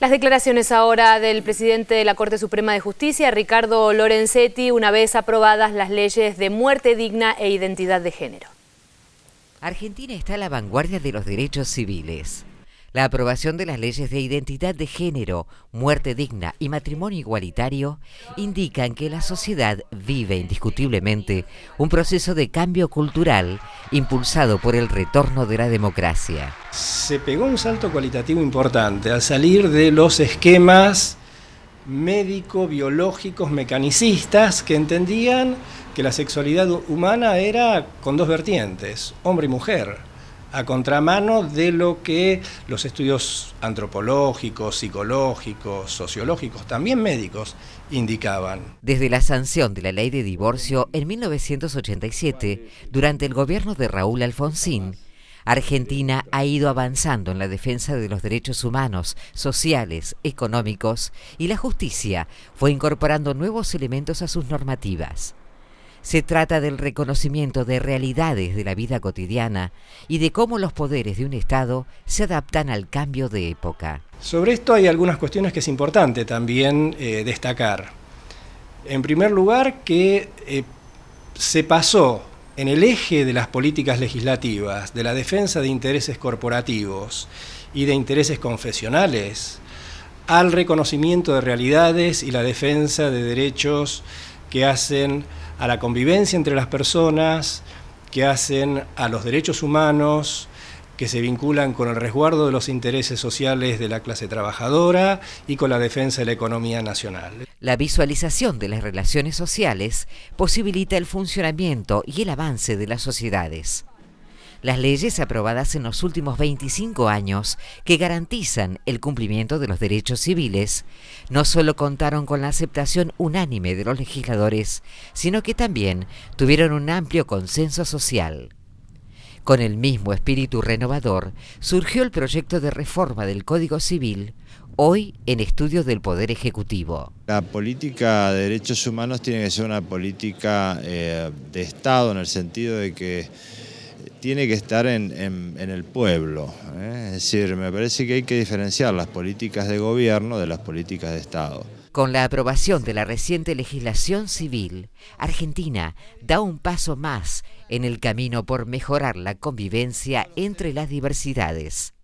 Las declaraciones ahora del presidente de la Corte Suprema de Justicia, Ricardo Lorenzetti, una vez aprobadas las leyes de muerte digna e identidad de género. Argentina está a la vanguardia de los derechos civiles. La aprobación de las leyes de identidad de género, muerte digna y matrimonio igualitario indican que la sociedad vive indiscutiblemente un proceso de cambio cultural impulsado por el retorno de la democracia. Se pegó un salto cualitativo importante al salir de los esquemas médico-biológicos mecanicistas que entendían que la sexualidad humana era con dos vertientes, hombre y mujer a contramano de lo que los estudios antropológicos, psicológicos, sociológicos, también médicos, indicaban. Desde la sanción de la ley de divorcio en 1987, durante el gobierno de Raúl Alfonsín, Argentina ha ido avanzando en la defensa de los derechos humanos, sociales, económicos y la justicia fue incorporando nuevos elementos a sus normativas. Se trata del reconocimiento de realidades de la vida cotidiana y de cómo los poderes de un Estado se adaptan al cambio de época. Sobre esto hay algunas cuestiones que es importante también eh, destacar. En primer lugar, que eh, se pasó en el eje de las políticas legislativas, de la defensa de intereses corporativos y de intereses confesionales, al reconocimiento de realidades y la defensa de derechos que hacen a la convivencia entre las personas, que hacen a los derechos humanos, que se vinculan con el resguardo de los intereses sociales de la clase trabajadora y con la defensa de la economía nacional. La visualización de las relaciones sociales posibilita el funcionamiento y el avance de las sociedades las leyes aprobadas en los últimos 25 años que garantizan el cumplimiento de los derechos civiles no solo contaron con la aceptación unánime de los legisladores, sino que también tuvieron un amplio consenso social. Con el mismo espíritu renovador surgió el proyecto de reforma del Código Civil, hoy en estudio del Poder Ejecutivo. La política de derechos humanos tiene que ser una política eh, de Estado en el sentido de que tiene que estar en, el pueblo. ¿eh? Es decir, me parece que hay que diferenciar las políticas de gobierno de las políticas de Estado. Con la aprobación de la reciente legislación civil, Argentina da un paso más en el camino por mejorar la convivencia entre las diversidades.